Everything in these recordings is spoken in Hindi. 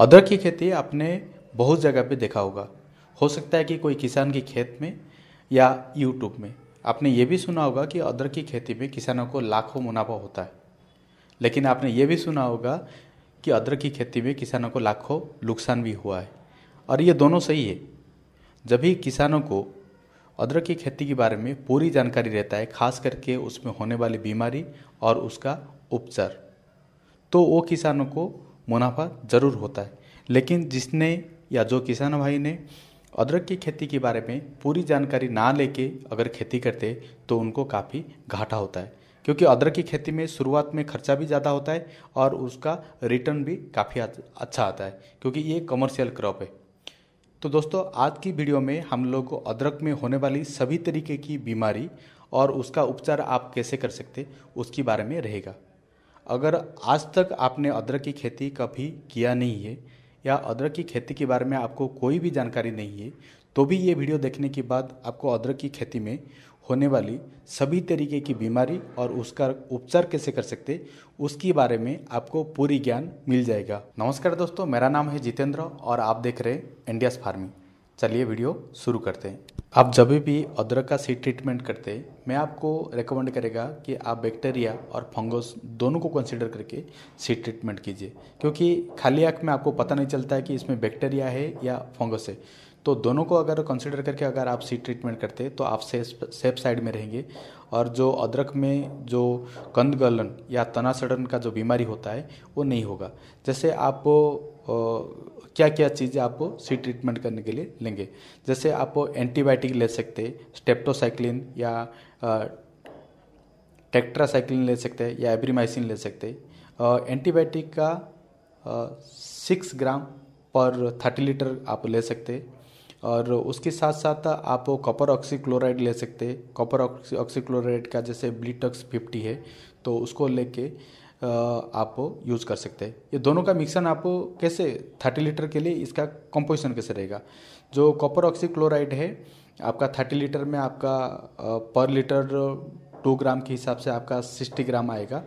अदरक की खेती आपने बहुत जगह पे देखा होगा हो सकता है कि कोई किसान के खेत में या यूट्यूब में आपने ये भी सुना होगा कि अदरक की खेती में किसानों को लाखों मुनाफा होता है लेकिन आपने ये भी सुना होगा कि अदरक की खेती में किसानों को लाखों नुकसान भी हुआ है और ये दोनों सही है जब भी किसानों को अदरक की खेती के बारे में पूरी जानकारी रहता है खास करके उसमें होने वाली बीमारी और उसका उपचार तो वो किसानों को मुनाफा ज़रूर होता है लेकिन जिसने या जो किसान भाई ने अदरक की खेती के बारे में पूरी जानकारी ना लेके अगर खेती करते तो उनको काफ़ी घाटा होता है क्योंकि अदरक की खेती में शुरुआत में खर्चा भी ज़्यादा होता है और उसका रिटर्न भी काफ़ी अच्छा आता है क्योंकि ये कमर्शियल क्रॉप है तो दोस्तों आज की वीडियो में हम लोग को अदरक में होने वाली सभी तरीके की बीमारी और उसका उपचार आप कैसे कर सकते उसके बारे में रहेगा अगर आज तक आपने अदरक की खेती कभी किया नहीं है या अदरक की खेती के बारे में आपको कोई भी जानकारी नहीं है तो भी ये वीडियो देखने के बाद आपको अदरक की खेती में होने वाली सभी तरीके की बीमारी और उसका उपचार कैसे कर सकते उसके बारे में आपको पूरी ज्ञान मिल जाएगा नमस्कार दोस्तों मेरा नाम है जितेंद्र और आप देख रहे हैं इंडियास फार्मिंग चलिए वीडियो शुरू करते हैं आप जब भी अदरक का सीड ट्रीटमेंट करते हैं मैं आपको रेकमेंड करेगा कि आप बैक्टीरिया और फंगस दोनों को कंसिडर करके सीड ट्रीटमेंट कीजिए क्योंकि खाली आँख में आपको पता नहीं चलता है कि इसमें बैक्टीरिया है या फंगस है तो दोनों को अगर कंसिडर करके अगर आप सी ट्रीटमेंट करते तो आप सेफ सेफ साइड में रहेंगे और जो अदरक में जो कंद गलन या तना सड़न का जो बीमारी होता है वो नहीं होगा जैसे आप क्या क्या चीज़ें आपको सी ट्रीटमेंट करने के लिए लेंगे जैसे आप एंटीबायोटिक ले सकते स्टेप्टोसाइक्लिन या टेक्ट्रासाइक्लिन ले सकते हैं या एब्रीमाइसिन ले सकते हैं एंटीबायोटिक का सिक्स ग्राम पर थर्टी लीटर आप ले सकते हैं और उसके साथ साथ आप कॉपर ऑक्सीक्लोराइड ले सकते हैं कॉपर ऑक्सीक्लोराइड का जैसे ब्लीटक्स फिफ्टी है तो उसको लेके आप यूज़ कर सकते हैं ये दोनों का मिक्सन आप कैसे थर्टी लीटर के लिए इसका कंपोजिशन कैसे रहेगा जो कॉपर ऑक्सीक्लोराइड है आपका थर्टी लीटर में आपका पर लीटर टू ग्राम के हिसाब से आपका सिक्सटी ग्राम आएगा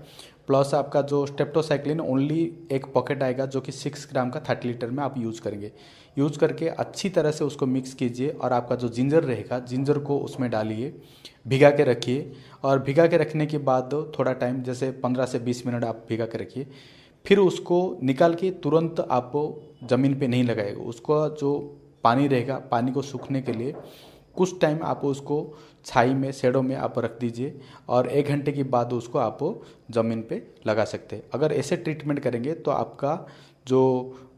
प्लस आपका जो स्टेप्टोसाइक्लिन ओनली एक पॉकेट आएगा जो कि सिक्स ग्राम का थर्टी लीटर में आप यूज़ करेंगे यूज़ करके अच्छी तरह से उसको मिक्स कीजिए और आपका जो जिंजर रहेगा जिंजर को उसमें डालिए भिगा के रखिए और भिगा के रखने के बाद थोड़ा टाइम जैसे पंद्रह से बीस मिनट आप भिगा के रखिए फिर उसको निकाल के तुरंत आप ज़मीन पे नहीं लगाएगा उसका जो पानी रहेगा पानी को सूखने के लिए कुछ टाइम आप उसको छाई में शेडो में आप रख दीजिए और एक घंटे के बाद उसको आप ज़मीन पे लगा सकते हैं अगर ऐसे ट्रीटमेंट करेंगे तो आपका जो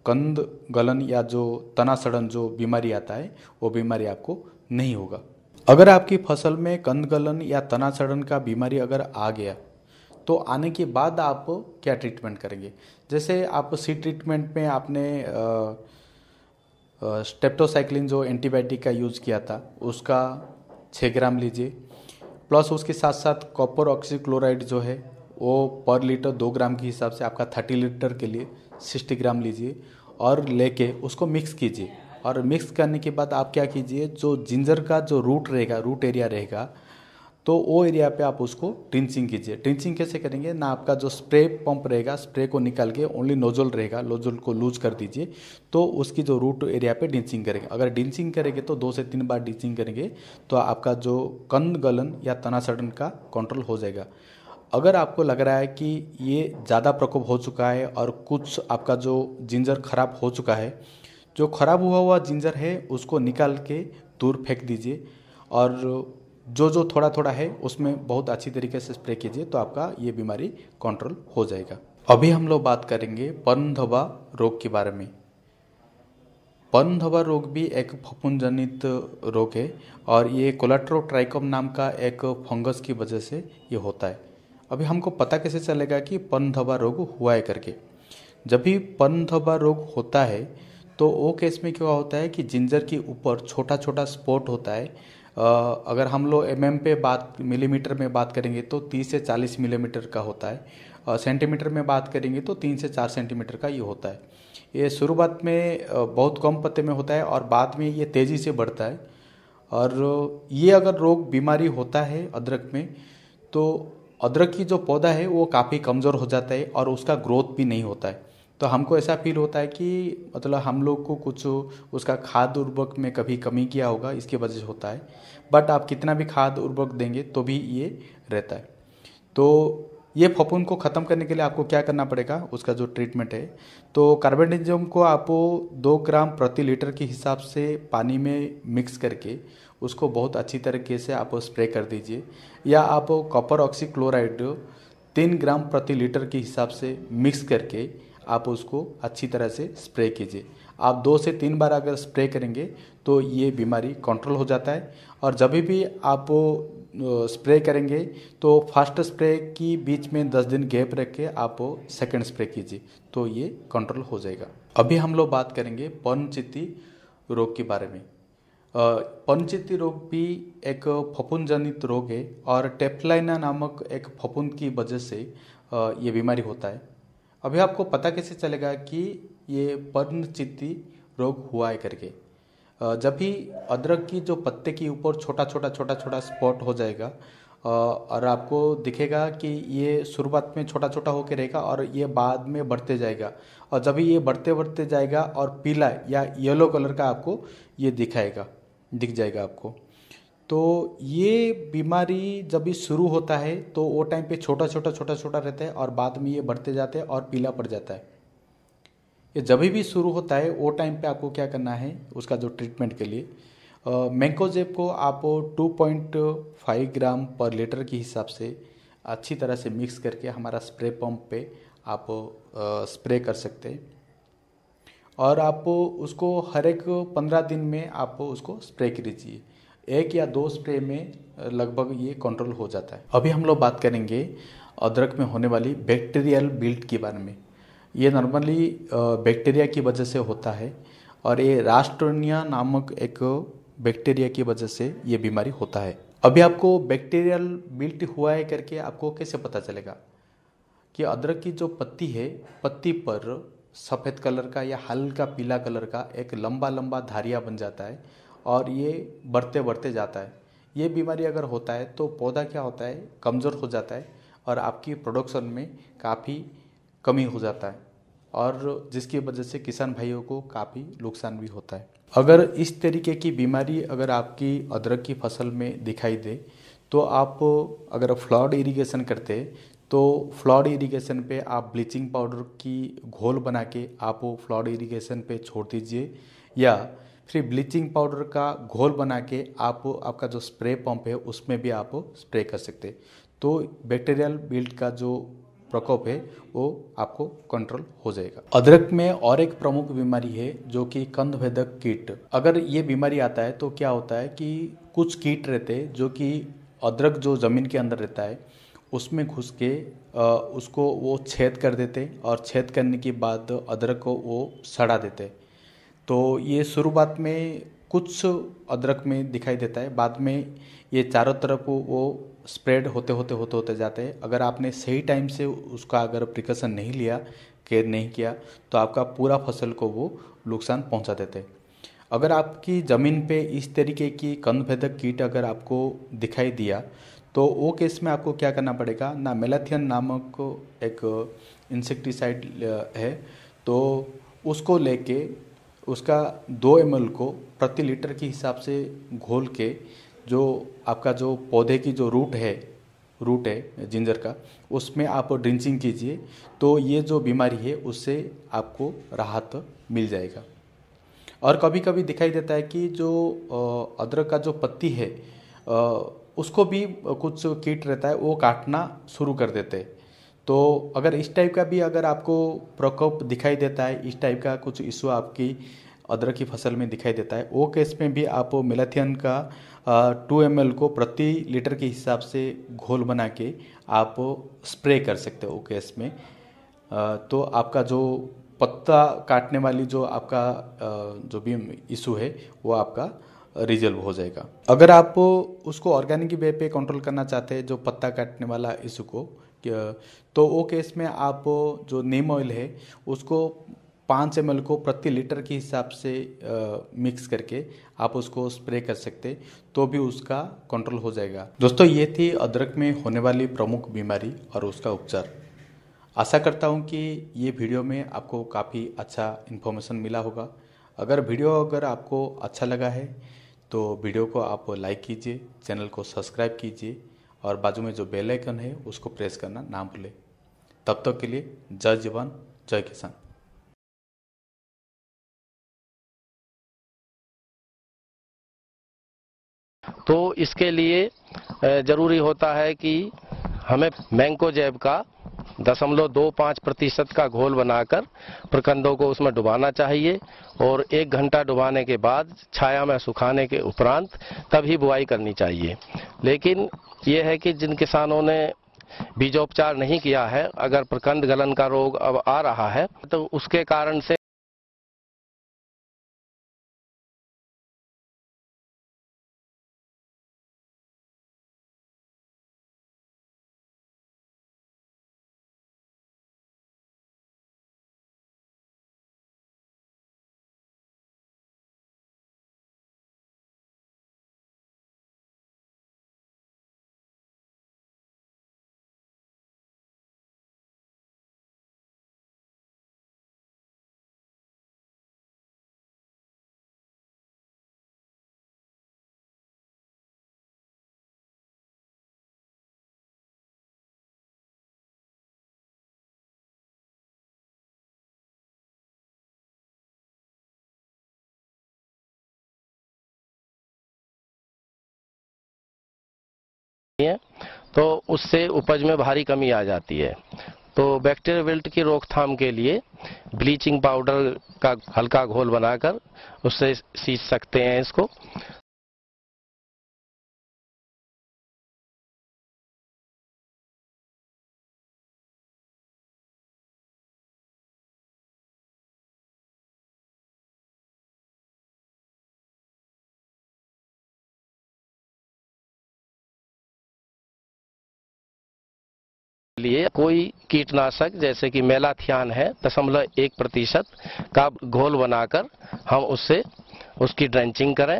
कंद गलन या जो तना सड़न जो बीमारी आता है वो बीमारी आपको नहीं होगा अगर आपकी फसल में कंद गलन या तना सड़न का बीमारी अगर आ गया तो आने के बाद आप क्या ट्रीटमेंट करेंगे जैसे आप सी ट्रीटमेंट में आपने आ, स्टेप्टोसाइक्लिन जो एंटीबायोटिक का यूज़ किया था उसका छः ग्राम लीजिए प्लस उसके साथ साथ कॉपर ऑक्सीक्लोराइड जो है वो पर लीटर दो ग्राम के हिसाब से आपका थर्टी लीटर के लिए सिक्सटी ग्राम लीजिए और लेके उसको मिक्स कीजिए और मिक्स करने के बाद आप क्या कीजिए जो जिंजर का जो रूट रहेगा रूट एरिया रहेगा तो वो एरिया पे आप उसको ट्रिंचिंग कीजिए ट्रिंचिंग कैसे करेंगे ना आपका जो स्प्रे पंप रहेगा स्प्रे को निकाल के ओनली नोजल रहेगा नोजल को लूज कर दीजिए तो उसकी जो रूट एरिया पे डिंचिंग करेंगे अगर डिंचिंग करेंगे तो दो से तीन बार डिंचिंग करेंगे तो आपका जो कंद गलन या तनासड़न का कंट्रोल हो जाएगा अगर आपको लग रहा है कि ये ज़्यादा प्रकोप हो चुका है और कुछ आपका जो जिंजर खराब हो चुका है जो खराब हुआ हुआ जिंजर है उसको निकाल के दूर फेंक दीजिए और जो जो थोड़ा थोड़ा है उसमें बहुत अच्छी तरीके से स्प्रे कीजिए तो आपका ये बीमारी कंट्रोल हो जाएगा अभी हम लोग बात करेंगे धबा रोग के बारे में धबा रोग भी एक फफूंद जनित रोग है और ये कोलाट्रोट्राइकम नाम का एक फंगस की वजह से ये होता है अभी हमको पता कैसे चलेगा कि पर्णधबा रोग हुआ है करके जब भी धबा रोग होता है तो वो केस में क्या होता है कि जिंजर के ऊपर छोटा छोटा स्पॉट होता है अगर हम लोग एम पे बात मिलीमीटर में बात करेंगे तो 30 से 40 मिलीमीटर का होता है सेंटीमीटर में बात करेंगे तो 3 से 4 सेंटीमीटर का ये होता है ये शुरुआत में बहुत कम पत्ते में होता है और बाद में ये तेज़ी से बढ़ता है और ये अगर रोग बीमारी होता है अदरक में तो अदरक की जो पौधा है वो काफ़ी कमज़ोर हो जाता है और उसका ग्रोथ भी नहीं होता है तो हमको ऐसा फील होता है कि मतलब हम लोग को कुछ उसका खाद उर्वरक में कभी कमी किया होगा इसकी वजह से होता है बट आप कितना भी खाद उर्वरक देंगे तो भी ये रहता है तो ये फफूंद को ख़त्म करने के लिए आपको क्या करना पड़ेगा उसका जो ट्रीटमेंट है तो कार्बेडिजम को आप दो ग्राम प्रति लीटर के हिसाब से पानी में मिक्स करके उसको बहुत अच्छी तरीके से आप स्प्रे कर दीजिए या आप कॉपर ऑक्सीक्लोराइड तीन ग्राम प्रति लीटर के हिसाब से मिक्स करके आप उसको अच्छी तरह से स्प्रे कीजिए आप दो से तीन बार अगर स्प्रे करेंगे तो ये बीमारी कंट्रोल हो जाता है और जब भी आप स्प्रे करेंगे तो फर्स्ट स्प्रे की बीच में दस दिन गैप रख के आप सेकेंड स्प्रे कीजिए तो ये कंट्रोल हो जाएगा अभी हम लोग बात करेंगे पनचित्ती रोग के बारे में पंचती रोग भी एक फपुन जनित रोग है और टेफलाइना नामक एक फपुन की वजह से ये बीमारी होता है अभी आपको पता कैसे चलेगा कि ये पर्णचित्ती रोग हुआ है करके जब भी अदरक की जो पत्ते के ऊपर छोटा छोटा छोटा छोटा स्पॉट हो जाएगा और आपको दिखेगा कि ये शुरुआत में छोटा छोटा होकर रहेगा और ये बाद में बढ़ते जाएगा और जब ये बढ़ते बढ़ते जाएगा और पीला या येलो कलर का आपको ये दिखाएगा दिख जाएगा आपको तो ये बीमारी जब भी शुरू होता है तो वो टाइम पे छोटा छोटा छोटा छोटा रहता है और बाद में ये बढ़ते जाते हैं और पीला पड़ जाता है ये जब भी शुरू होता है वो टाइम पे आपको क्या करना है उसका जो ट्रीटमेंट के लिए मैंकोजेब को आप 2.5 ग्राम पर लीटर के हिसाब से अच्छी तरह से मिक्स करके हमारा स्प्रे पंप पे आप स्प्रे कर सकते हैं और आप उसको हर एक पंद्रह दिन में आप उसको स्प्रे कीजिए एक या दो स्प्रे में लगभग ये कंट्रोल हो जाता है अभी हम लोग बात करेंगे अदरक में होने वाली बैक्टीरियल बिल्ट के बारे में ये नॉर्मली बैक्टीरिया की वजह से होता है और ये रास्ट्रोनिया नामक एक बैक्टीरिया की वजह से ये बीमारी होता है अभी आपको बैक्टीरियल बिल्ट हुआ है करके आपको कैसे पता चलेगा कि अदरक की जो पत्ती है पत्ती पर सफ़ेद कलर का या हल्का पीला कलर का एक लंबा लंबा धारिया बन जाता है और ये बढ़ते बढ़ते जाता है ये बीमारी अगर होता है तो पौधा क्या होता है कमज़ोर हो जाता है और आपकी प्रोडक्शन में काफ़ी कमी हो जाता है और जिसकी वजह से किसान भाइयों को काफ़ी नुकसान भी होता है अगर इस तरीके की बीमारी अगर आपकी अदरक की फसल में दिखाई दे तो आप अगर फ्लॉड इरिगेशन करते तो फ्लॉड इरिगेशन पे आप ब्लीचिंग पाउडर की घोल बना के आप वो फ्लॉड इरिगेशन पे छोड़ दीजिए या फिर ब्लीचिंग पाउडर का घोल बना के आप आपका जो स्प्रे पंप है उसमें भी आप स्प्रे कर सकते तो बैक्टीरियल बिल्ड का जो प्रकोप है वो आपको कंट्रोल हो जाएगा अदरक में और एक प्रमुख बीमारी है जो कि कंद भेदक कीट अगर ये बीमारी आता है तो क्या होता है कि कुछ कीट रहते हैं जो कि अदरक जो ज़मीन के अंदर रहता है उसमें घुस के उसको वो छेद कर देते और छेद करने के बाद अदरक को वो सड़ा देते तो ये शुरुआत में कुछ अदरक में दिखाई देता है बाद में ये चारों तरफ वो स्प्रेड होते होते होते होते जाते हैं अगर आपने सही टाइम से उसका अगर प्रिकॉशन नहीं लिया केयर नहीं किया तो आपका पूरा फसल को वो नुकसान पहुंचा देते हैं अगर आपकी ज़मीन पे इस तरीके की कंदभेदक कीट अगर आपको दिखाई दिया तो वो केस में आपको क्या करना पड़ेगा ना मेलाथियन नामक एक इंसेक्टिसाइड है तो उसको लेके उसका दो एम को प्रति लीटर के हिसाब से घोल के जो आपका जो पौधे की जो रूट है रूट है जिंजर का उसमें आप ड्रिंचिंग कीजिए तो ये जो बीमारी है उससे आपको राहत मिल जाएगा और कभी कभी दिखाई देता है कि जो अदरक का जो पत्ती है उसको भी कुछ कीट रहता है वो काटना शुरू कर देते हैं तो अगर इस टाइप का भी अगर आपको प्रकोप दिखाई देता है इस टाइप का कुछ इशू आपकी अदरक की फसल में दिखाई देता है वो केस में भी आप मेलाथियन का टू एम को प्रति लीटर के हिसाब से घोल बना के आप स्प्रे कर सकते हो केस में तो आपका जो पत्ता काटने वाली जो आपका जो भी इशू है वो आपका रिजल्व हो जाएगा अगर आप उसको ऑर्गेनिक वे पे कंट्रोल करना चाहते हैं जो पत्ता काटने वाला इशू को तो वो केस में आप जो नीम ऑयल है उसको पाँच एम को प्रति लीटर के हिसाब से आ, मिक्स करके आप उसको स्प्रे कर सकते तो भी उसका कंट्रोल हो जाएगा दोस्तों ये थी अदरक में होने वाली प्रमुख बीमारी और उसका उपचार आशा करता हूँ कि ये वीडियो में आपको काफ़ी अच्छा इन्फॉर्मेशन मिला होगा अगर वीडियो अगर आपको अच्छा लगा है तो वीडियो को आप लाइक कीजिए चैनल को सब्सक्राइब कीजिए और बाजू में जो बेल आइकन है उसको प्रेस करना ना भूले तब तक के लिए जय जीवन जय किसान तो इसके लिए ज़रूरी होता है कि हमें मैंको जैब का दशमलव दो पाँच प्रतिशत का घोल बनाकर प्रखंडों को उसमें डुबाना चाहिए और एक घंटा डुबाने के बाद छाया में सुखाने के उपरांत तभी बुआई करनी चाहिए लेकिन ये है कि जिन किसानों ने बीजोपचार नहीं किया है अगर प्रखंड गलन का रोग अब आ रहा है तो उसके कारण से है तो उससे उपज में भारी कमी आ जाती है तो बैक्टीरिया विल्ट की रोकथाम के लिए ब्लीचिंग पाउडर का हल्का घोल बनाकर उससे सींच सकते हैं इसको लिए कोई कीटनाशक जैसे कि मेलाथियान है दशमलव एक प्रतिशत का घोल बनाकर हम उससे उसकी ड्रेंचिंग करें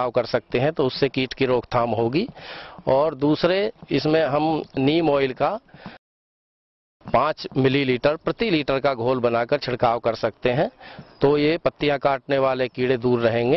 छिड़काव कर सकते हैं तो उससे कीट की रोकथाम होगी और दूसरे इसमें हम नीम ऑयल का पाँच मिलीलीटर प्रति लीटर का घोल बनाकर छिड़काव कर सकते हैं तो ये पत्तियां काटने वाले कीड़े दूर रहेंगे